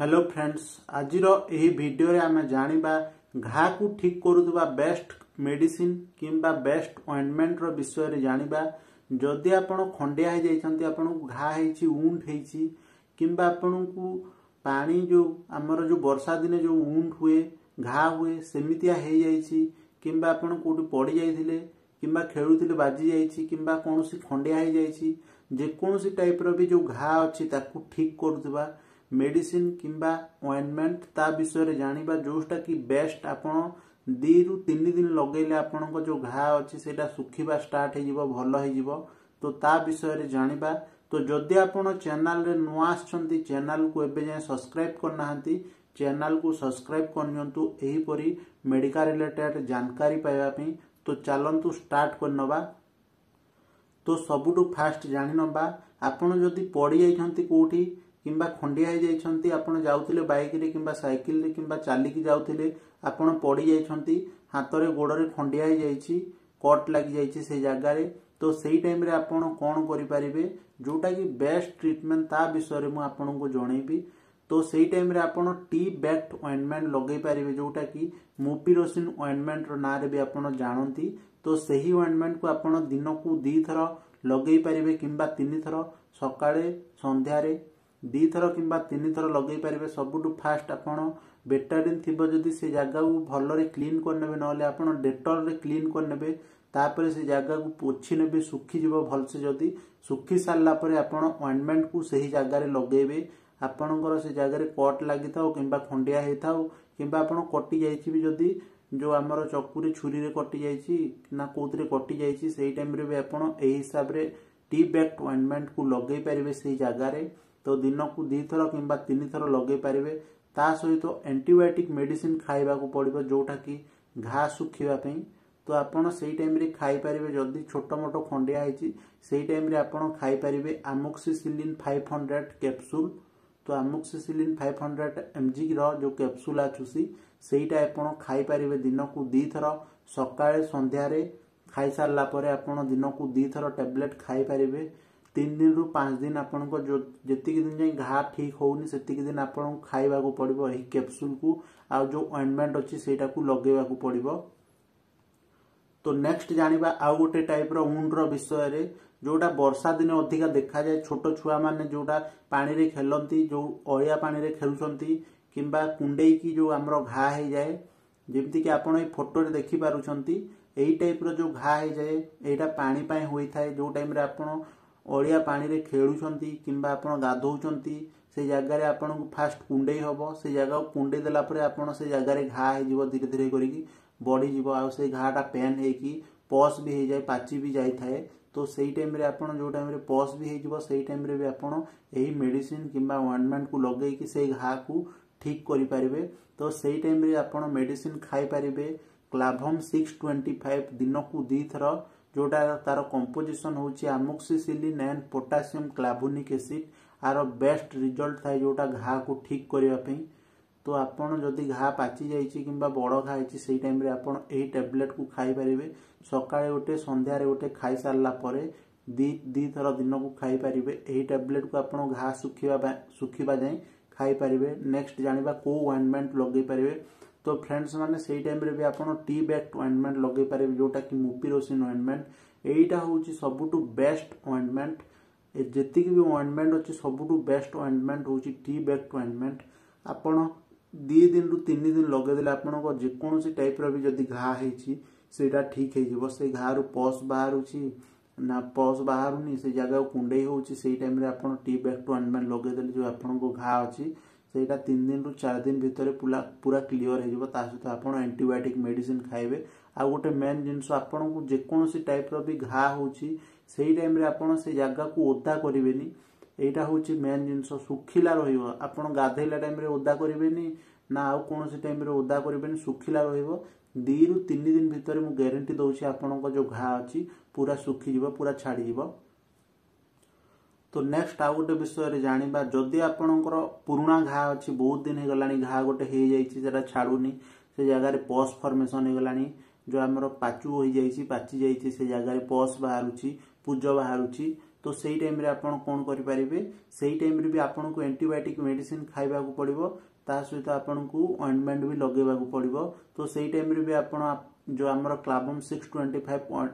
hello friends आज ଏହି ଭିଡ଼ିଓରେ ଆମେ ଜାଣିବା ଘାକୁ ଠିକ୍ କରୁଥିବା ବେଷ୍ଟ ମେଡ଼ିସିନ କିମ୍ବା ବେଷ୍ଟ ଅଏଣ୍ଟମେଣ୍ଟର ବିଷୟରେ ଜାଣିବା ଯଦି ଆପଣ ଖଣ୍ଡିଆ ହୋଇଯାଇଛନ୍ତି ଆପଣଙ୍କୁ ଘା ହେଇଛି ଉଣ୍ଡ ହେଇଛି କିମ୍ବା ଆପଣଙ୍କୁ ପାଣି ଯେଉଁ ଆମର ଯେଉଁ ବର୍ଷା ଦିନେ ଯେଉଁ ଉଣ୍ଡ ହୁଏ ଘା ହୁଏ ସେମିତିଆ ହେଇଯାଇଛି କିମ୍ବା ଆପଣ କେଉଁଠି ପଡ଼ିଯାଇଥିଲେ କିମ୍ବା ଖେଳୁଥିଲେ ବାଜିଯାଇଛି କିମ୍ବା କୌଣସି ଖଣ୍ଡିଆ ହେଇଯାଇଛି ଯେକୌଣସି ଟାଇପ୍ର ବି ଯେଉଁ ଘା ଅଛି ତାକୁ ଠିକ୍ କରୁଥିବା मेडिसिन किंबा ओमेंट ता विषय जाणी जोटा कि बेस्ट आप दु तीन दिन लगे आपण घा अच्छी से सुखा स्टार्ट भल हो तो विषय जाणी तो जदि आप चेल नुआ आ चेल को सब्सक्राइब करना चेल को सब्सक्राइब करनी मेडिका रिलेटेड जानकारी पाइबापी तो चलतु स्टार्ट कर नवा तो सबुठ फास्ट जाणी ना आपड़ जदि पड़ जाती कौटी କିମ୍ବା ଖଣ୍ଡିଆ ହୋଇଯାଇଛନ୍ତି ଆପଣ ଯାଉଥିଲେ ବାଇକ୍ରେ କିମ୍ବା ସାଇକେଲରେ କିମ୍ବା ଚାଲିକି ଯାଉଥିଲେ ଆପଣ ପଡ଼ିଯାଇଛନ୍ତି ହାତରେ ଗୋଡ଼ରେ ଖଣ୍ଡିଆ ହୋଇଯାଇଛି କଟ୍ ଲାଗିଯାଇଛି ସେ ଜାଗାରେ ତ ସେଇ ଟାଇମ୍ରେ ଆପଣ କ'ଣ କରିପାରିବେ ଯେଉଁଟାକି ବେଷ୍ଟ ଟ୍ରିଟମେଣ୍ଟ ତା ବିଷୟରେ ମୁଁ ଆପଣଙ୍କୁ ଜଣେଇବି ତ ସେଇ ଟାଇମ୍ରେ ଆପଣ ଟି ବ୍ୟାକ୍ଟ ଅଏଣ୍ଟମେଣ୍ଟ ଲଗେଇ ପାରିବେ ଯେଉଁଟାକି ମୁପିରୋସିନ୍ ଅଏଣ୍ଟମେଣ୍ଟର ନାଁରେ ବି ଆପଣ ଜାଣନ୍ତି ତ ସେହି ଅଏଣ୍ଟମେଣ୍ଟକୁ ଆପଣ ଦିନକୁ ଦୁଇଥର ଲଗେଇ ପାରିବେ କିମ୍ବା ତିନିଥର ସକାଳେ ସନ୍ଧ୍ୟାରେ ଦୁଇଥର କିମ୍ବା ତିନିଥର ଲଗେଇ ପାରିବେ ସବୁଠୁ ଫାଷ୍ଟ ଆପଣ ବେଟାଡ଼ିନ୍ ଥିବ ଯଦି ସେ ଜାଗାକୁ ଭଲରେ କ୍ଲିନ୍ କରିନେବେ ନହେଲେ ଆପଣ ଡେଟଲ୍ରେ କ୍ଲିନ୍ କରିନେବେ ତାପରେ ସେ ଜାଗାକୁ ପୋଛି ନେବେ ଶୁଖିଯିବ ଭଲସେ ଯଦି ଶୁଖି ସାରିଲା ପରେ ଆପଣ ଅଏଣ୍ଟମେଣ୍ଟକୁ ସେହି ଜାଗାରେ ଲଗେଇବେ ଆପଣଙ୍କର ସେ ଜାଗାରେ କଟ୍ ଲାଗିଥାଉ କିମ୍ବା ଖଣ୍ଡିଆ ହେଇଥାଉ କିମ୍ବା ଆପଣ କଟିଯାଇଛି ବି ଯଦି ଯେଉଁ ଆମର ଚକୁରେ ଛୁରୀରେ କଟିଯାଇଛି ନା କେଉଁଥିରେ କଟିଯାଇଛି ସେଇ ଟାଇମ୍ରେ ବି ଆପଣ ଏହି ହିସାବରେ ଟି ବ୍ୟାକ୍ଟ ଅଏଣ୍ଟମେଣ୍ଟକୁ ଲଗେଇ ପାରିବେ ସେହି ଜାଗାରେ ଦିନକୁ ଦୁଇ ଥର କିମ୍ବା ତିନି ଥର ଲଗାଇ ପାରିବେ ତା ସହିତ ଆଣ୍ଟିବାୟୋଟିକ୍ ମେଡ଼ିସିନ ଖାଇବାକୁ ପଡ଼ିବ ଯେଉଁଟାକି ଘା ଶୁଖିବା ପାଇଁ ତ ଆପଣ ସେଇ ଟାଇମ୍ରେ ଖାଇପାରିବେ ଯଦି ଛୋଟ ମୋଟ ଖଣ୍ଡିଆ ହେଇଛି ସେଇ ଟାଇମ୍ରେ ଆପଣ ଖାଇପାରିବେ ଆମୋକ୍ସିସିଲିନ୍ ଫାଇଭ୍ ହଣ୍ଡ୍ରେଡ଼ କ୍ୟାପ୍ସୁଲ୍ ତ ଆମୋକ୍ସିସିଲିନ୍ ଫାଇଭ୍ ହଣ୍ଡ୍ରେଡ଼ ଏମ୍ଜିର ଯେଉଁ କ୍ୟାପ୍ସୁଲ୍ ଆସୁଛି ସେଇଟା ଆପଣ ଖାଇପାରିବେ ଦିନକୁ ଦୁଇ ଥର ସକାଳେ ସନ୍ଧ୍ୟାରେ ଖାଇସାରିଲା ପରେ ଆପଣ ଦିନକୁ ଦୁଇ ଥର ଟାବ୍ଲେଟ୍ ଖାଇପାରିବେ तीन दिन रू पांच दिन आप को जो जितकी दिन जाए घा ठीक हो दिन आप खावाक पड़ो यही कैप्सूल को आ जो अएंटमेंट अच्छे से लगे पड़ो तो नेक्स्ट जाना आउ गोटे टाइप रूंड रिषय जोटा बर्षा दिन अधिका देखा जाए छोट छुआ मैंने जोटा पाने खेलती जो अलिया पा खेल कि कुंड जो आम घाए जाए जमीक आप फोटो देखिपार यही टाइप रो घाए जाए यहाँ पापाई हो जो टाइम आप ଅଳିଆ ପାଣିରେ ଖେଳୁଛନ୍ତି କିମ୍ବା ଆପଣ ଗାଧଉଛନ୍ତି ସେ ଜାଗାରେ ଆପଣଙ୍କୁ ଫାଷ୍ଟ କୁଣ୍ଡେଇ ହେବ ସେ ଜାଗାକୁ କୁଣ୍ଡେଇ ଦେଲା ପରେ ଆପଣ ସେ ଜାଗାରେ ଘା ହେଇଯିବ ଧୀରେ ଧୀରେ କରିକି ବଢ଼ିଯିବ ଆଉ ସେ ଘାଟା ପେନ୍ ହେଇକି ପସ୍ ବି ହେଇଯାଏ ପାଚି ବି ଯାଇଥାଏ ତ ସେଇ ଟାଇମ୍ରେ ଆପଣ ଯେଉଁ ଟାଇମ୍ରେ ପସ୍ ବି ହେଇଯିବ ସେଇ ଟାଇମ୍ରେ ବି ଆପଣ ଏହି ମେଡ଼ିସିନ୍ କିମ୍ବା ଅଏଣ୍ଟମେଣ୍ଟକୁ ଲଗେଇକି ସେଇ ଘାକୁ ଠିକ୍ କରିପାରିବେ ତ ସେଇ ଟାଇମ୍ରେ ଆପଣ ମେଡ଼ିସିନ୍ ଖାଇପାରିବେ କ୍ଲାଭମ୍ ସିକ୍ସ ଟ୍ୱେଣ୍ଟି ଫାଇଭ୍ ଦିନକୁ ଦୁଇଥର ଯେଉଁଟା ତାର କମ୍ପୋଜିସନ୍ ହେଉଛି amoxicillin and potassium clavulanic acid ଆର ବେଷ୍ଟ ରିଜଲ୍ଟ ଥାଏ ଯେଉଁଟା ଘା'କୁ ଠିକ୍ କରିବା ପାଇଁ ତ ଆପଣ ଯଦି ଘା ପାଚିଯାଇଛି କିମ୍ବା ବଡ଼ ଘା ହେଇଛି ସେଇ ଟାଇମ୍ରେ ଆପଣ ଏହି ଟ୍ୟାବଲେଟ୍କୁ ଖାଇପାରିବେ ସକାଳେ ଗୋଟେ ସନ୍ଧ୍ୟାରେ ଗୋଟେ ଖାଇସାରିଲା ପରେ ଦୁଇ ଦୁଇଥର ଦିନକୁ ଖାଇପାରିବେ ଏହି ଟ୍ୟାବଲେଟ୍କୁ ଆପଣ ଘା ଶୁଖିବା ଶୁଖିବା ଯାଏଁ ଖାଇପାରିବେ ନେକ୍ସଟ ଜାଣିବା କେଉଁ ଅଏଣ୍ଟମେଣ୍ଟ ଲଗାଇ ପାରିବେ तो फ्रेंड्स मैंने से टाइम भी आप टी बैग ओंटमेंट लगे पारे जोटा कि मुपिरोसीन ओंटमेंट यहीटा हूँ सबुठ बेस्ट ओंटमेंट जी भी ओंटमेंट अच्छे सबुठ बेस्ट ओंटमेंट हूँ टी बैग ओंटमेंट आप दिन रू तीन दिन लगेदे आपणसी टाइप रि जब घाई से ठीक हो घर पस बाहर ना पस बाहर से जगह कुंडे हो टाइम टी बैग टू ओंटमेंट लगेदे जो आप घा अच्छी ସେଇଟା ତିନି ଦିନରୁ ଚାରି ଦିନ ଭିତରେ ପୁରା ପୁରା କ୍ଲିଅର୍ ହେଇଯିବ ତା ସହିତ ଆପଣ ଆଣ୍ଟିବାୟୋଟିକ୍ ମେଡ଼ିସିନ୍ ଖାଇବେ ଆଉ ଗୋଟେ ମେନ୍ ଜିନିଷ ଆପଣଙ୍କୁ ଯେକୌଣସି ଟାଇପ୍ର ବି ଘା ହେଉଛି ସେଇ ଟାଇମ୍ରେ ଆପଣ ସେ ଜାଗାକୁ ଓଦା କରିବେନି ଏଇଟା ହେଉଛି ମେନ୍ ଜିନିଷ ଶୁଖିଲା ରହିବ ଆପଣ ଗାଧେଇଲା ଟାଇମ୍ରେ ଓଦା କରିବେନି ନା ଆଉ କୌଣସି ଟାଇମ୍ରେ ଓଦା କରିବେନି ଶୁଖିଲା ରହିବ ଦୁଇରୁ ତିନି ଦିନ ଭିତରେ ମୁଁ ଗ୍ୟାରେଣ୍ଟି ଦେଉଛି ଆପଣଙ୍କ ଯେଉଁ ଘା ଅଛି ପୁରା ଶୁଖିଯିବ ପୁରା ଛାଡ଼ିଯିବ तो नेक्स्ट आउ गोटे विषय जाणी जदि आपणकर पुणा घा अच्छी बहुत दिन हो घा गोटे जाता छाड़ूनी से जगह पस फर्मेसन हो गला जो आम पाचु हो जाए से जगह पस बाहर पूज बाहर तो से टाइम कौन करेंगे से टाइम भी आपको एंटीबायोटिक मेडिसीन खावाक पड़ो ता सहित आपको अएंटमेंट भी लगे पड़ो तो से टाइम भी जो आम Clavam six twenty five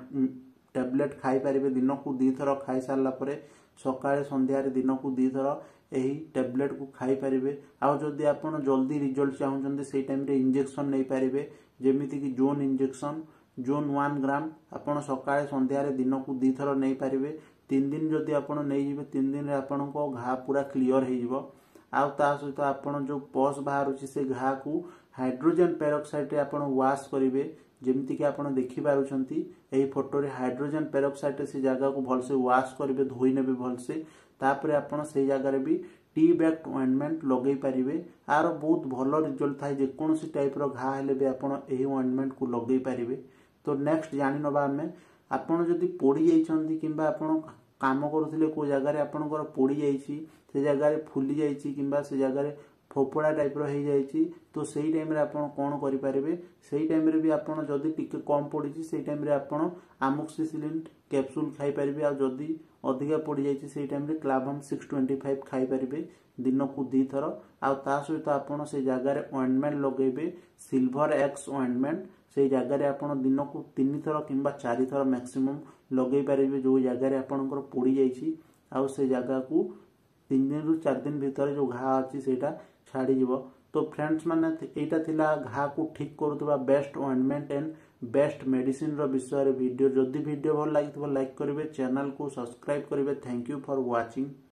tablet खाई दिन दिनक दी थर खाई सारापर ସକାଳେ ସନ୍ଧ୍ୟାରେ ଦିନକୁ ଦୁଇଥର ଏହି ଟ୍ୟାବଲେଟ୍କୁ ଖାଇପାରିବେ ଆଉ ଯଦି ଆପଣ ଜଲ୍ଦି ରିଜଲ୍ଟ ଚାହୁଁଛନ୍ତି ସେଇ ଟାଇମ୍ରେ ଇଞ୍ଜେକ୍ସନ୍ ନେଇପାରିବେ ଯେମିତିକି Xone injection Xone one gram ଆପଣ ସକାଳେ ସନ୍ଧ୍ୟାରେ ଦିନକୁ ଦୁଇଥର ନେଇପାରିବେ ତିନି ଦିନ ଯଦି ଆପଣ ନେଇଯିବେ ତିନି ଦିନରେ ଆପଣଙ୍କ ଘା ପୁରା କ୍ଲିଅର୍ ହେଇଯିବ ଆଉ ତା ସହିତ ଆପଣ ଯେଉଁ ପସ୍ ବାହାରୁଛି ସେ ଘାକୁ ହାଇଡ୍ରୋଜେନ୍ ପେରକ୍ସାଇଡ଼୍ରେ ଆପଣ ୱାଶ୍ କରିବେ जमीक आप देख देखिपार फोटो हाइड्रोजेन पेरक्साइड से जगह को भलसे व्वाश करेंगे धोने भलसे तापर आप जगार भी टी बैग ओंटमेंट लगे पारे आरो बहुत भल रिजल्ट था जेकोसी टाइप रहा भी आपंटमेंट को लगे पारे तो नेक्स्ट जाणी ना आम आपड़ी पोड़ जाइंस कि आप कम करते कोई जगार आप पोड़ जा जगार फुली जा जगह ଫୋପଡ଼ା ଟାଇପ୍ର ହୋଇଯାଇଛି ତ ସେଇ ଟାଇମ୍ରେ ଆପଣ କ'ଣ କରିପାରିବେ ସେଇ ଟାଇମ୍ରେ ବି ଆପଣ ଯଦି ଟିକେ କମ୍ ପଡ଼ିଛି ସେଇ ଟାଇମ୍ରେ ଆପଣ ଆମୋକ୍ସିସିଲିନ୍ କ୍ୟାପସୁଲ୍ ଖାଇପାରିବେ ଆଉ ଯଦି ଅଧିକା ପଡ଼ିଯାଇଛି ସେଇ ଟାଇମ୍ରେ କ୍ଲାଭମ୍ ସିକ୍ସ ଟ୍ୱେଣ୍ଟି ଫାଇଭ୍ ଖାଇପାରିବେ ଦିନକୁ ଦୁଇଥର ଆଉ ତା ସହିତ ଆପଣ ସେ ଜାଗାରେ ଅଏଣ୍ଟମେଣ୍ଟ ଲଗେଇବେ ସିଲଭର ଏକ୍ସ ଅଏଣ୍ଟମେଣ୍ଟ ସେଇ ଜାଗାରେ ଆପଣ ଦିନକୁ ତିନିଥର କିମ୍ବା ଚାରିଥର ମ୍ୟାକ୍ସିମମ୍ ଲଗେଇ ପାରିବେ ଯେଉଁ ଜାଗାରେ ଆପଣଙ୍କର ପୋଡ଼ିଯାଇଛି ଆଉ ସେ ଜାଗାକୁ তেনিনো চার দিন ভিতর যে গাহ আছে সেটা ছাড়ি দিব তো फ्रेंड्स মানে এইটা তিলা ঘা কো ঠিক করতোবা best ointment and best medicine র বিষয়র ভিডিও যদি ভিডিও ভাল লাগি তো লাইক করিবে চ্যানেল কো সাবস্ক্রাইব করিবে থ্যাঙ্ক ইউ ফর ওয়াচিং